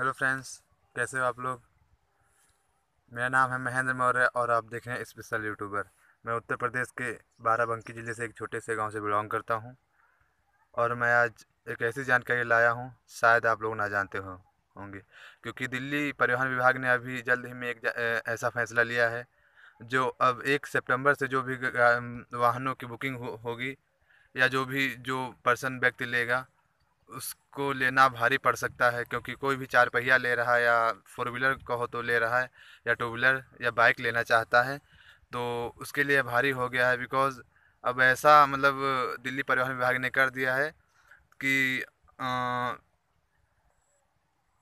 hello friends कैसे हो आप लोग मेरा नाम है महेंद्र मौर्य और आप देख रहे हैं स्पेशल यूट्यूबर मैं उत्तर प्रदेश के बाराबंकी ज़िले से एक छोटे से गांव से बिलोंग करता हूं और मैं आज एक ऐसी जानकारी लाया हूं शायद आप लोग ना जानते हो होंगे क्योंकि दिल्ली परिवहन विभाग ने अभी जल्द ही में एक ऐसा फैसला लिया है जो अब एक सेप्टेम्बर से जो भी वाहनों की बुकिंग होगी हो या जो भी जो पर्सन व्यक्ति लेगा उसको लेना भारी पड़ सकता है क्योंकि कोई भी चार पहिया ले रहा है या फोर व्हीलर कहो तो ले रहा है या टू व्हीलर या बाइक लेना चाहता है तो उसके लिए भारी हो गया है बिकॉज़ अब ऐसा मतलब दिल्ली परिवहन विभाग ने कर दिया है कि आ,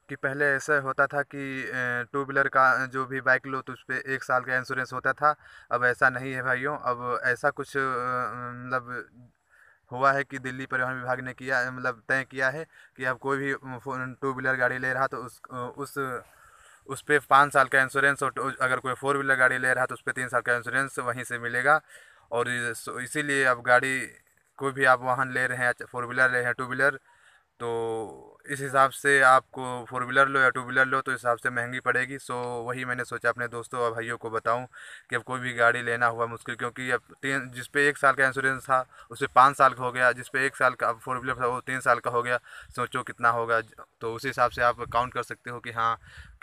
कि पहले ऐसा होता था कि टू व्हीलर का जो भी बाइक लो तो उस पर एक साल का इंश्योरेंस होता था अब ऐसा नहीं है भाइयों अब ऐसा कुछ मतलब हुआ है कि दिल्ली परिवहन विभाग ने किया मतलब तय किया है कि अब कोई भी टू व्हीलर गाड़ी ले रहा तो उस उस उस पर पाँच साल का इंश्योरेंस और अगर कोई फोर व्हीलर गाड़ी ले रहा तो उस पर तीन साल का इंश्योरेंस वहीं से मिलेगा और इसीलिए अब गाड़ी कोई भी आप वाहन ले रहे हैं फोर अच्छा, व्हीलर ले रहे हैं टू व्हीलर तो इस हिसाब से आपको फोर व्हीलर लो या टू व्हीलर लो तो इस हिसाब से महंगी पड़ेगी सो वही मैंने सोचा अपने दोस्तों और भाइयों को बताऊं कि अब कोई भी गाड़ी लेना हुआ मुश्किल क्योंकि अब तीन जिस पे एक साल का इंश्योरेंस था उस पर पाँच साल का हो गया जिस पे एक साल का अब फोर व्हीलर था वो तीन साल का हो गया सोचो कितना होगा तो उसी हिसाब से आप काउंट कर सकते हो कि हाँ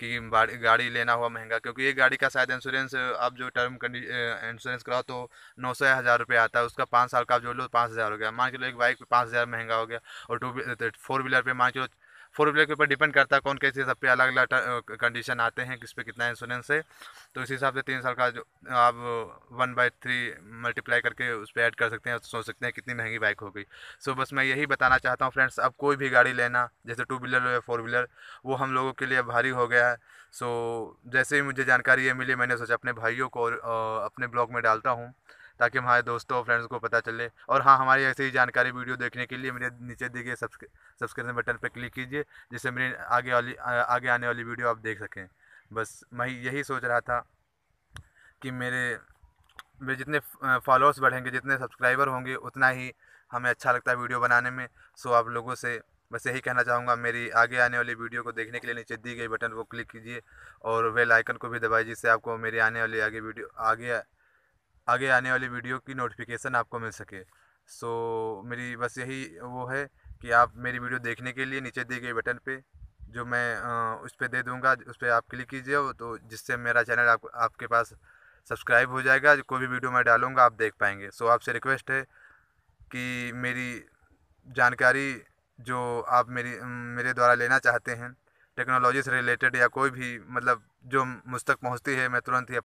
कि गाड़ी लेना हुआ महंगा क्योंकि एक गाड़ी का शायद इंश्योरेंस आप जो टर्म इंश्योरेंस कराओ तो नौ सौ हज़ार रुपये आता है उसका पाँच साल का आप जो लो पाँच हज़ार हो गया मान के लो एक बाइक पे पाँच हज़ार महंगा हो गया और टू फोर व्हीलर पे मान के लो फोर व्हीलर के ऊपर डिपेंड करता है कौन कैसे सब पे अलग अलग कंडीशन आते हैं किस पे कितना इंश्योरेंस है तो इस हिसाब से तीन साल का जो आप वन बाई थ्री मल्टीप्लाई करके उस पर ऐड कर सकते हैं तो सोच सकते हैं कितनी महंगी बाइक हो गई सो बस मैं यही बताना चाहता हूँ फ्रेंड्स अब कोई भी गाड़ी लेना जैसे टू व्हीलर या फोर व्हीलर वो हम लोगों के लिए भारी हो गया है सो जैसे ही मुझे जानकारी ये मिली मैंने सोचा अपने भाइयों को और अपने ब्लॉग में डालता हूँ ताकि हमारे दोस्तों और फ्रेंड्स को पता चले और हाँ हमारी ऐसी ही जानकारी वीडियो देखने के लिए मेरे नीचे दिए गए सब्सक्रिप्शन बटन पर क्लिक कीजिए जिससे मेरी आगे वाली आगे आने वाली वीडियो आप देख सकें बस मैं यही सोच रहा था कि मेरे मेरे जितने फॉलोअर्स बढ़ेंगे जितने सब्सक्राइबर होंगे उतना ही हमें अच्छा लगता है वीडियो बनाने में सो आप लोगों से बस यही कहना चाहूँगा मेरी आगे आने वाली वीडियो को देखने के लिए नीचे दी गई बटन को क्लिक कीजिए और वेल आइकन को भी दबाइए जिससे आपको मेरी आने वाली आगे वीडियो आगे आगे आने वाली वीडियो की नोटिफिकेशन आपको मिल सके सो so, मेरी बस यही वो है कि आप मेरी वीडियो देखने के लिए नीचे दिए गए बटन पे जो मैं उस पर दे दूँगा उस पर आप क्लिक कीजिए तो जिससे मेरा चैनल आप, आपके पास सब्सक्राइब हो जाएगा कोई भी वीडियो मैं डालूँगा आप देख पाएंगे सो so, आपसे रिक्वेस्ट है कि मेरी जानकारी जो आप मेरी मेरे द्वारा लेना चाहते हैं टेक्नोलॉजी से रिलेटेड या कोई भी मतलब जो मुझ तक पहुँचती है मैं तुरंत ही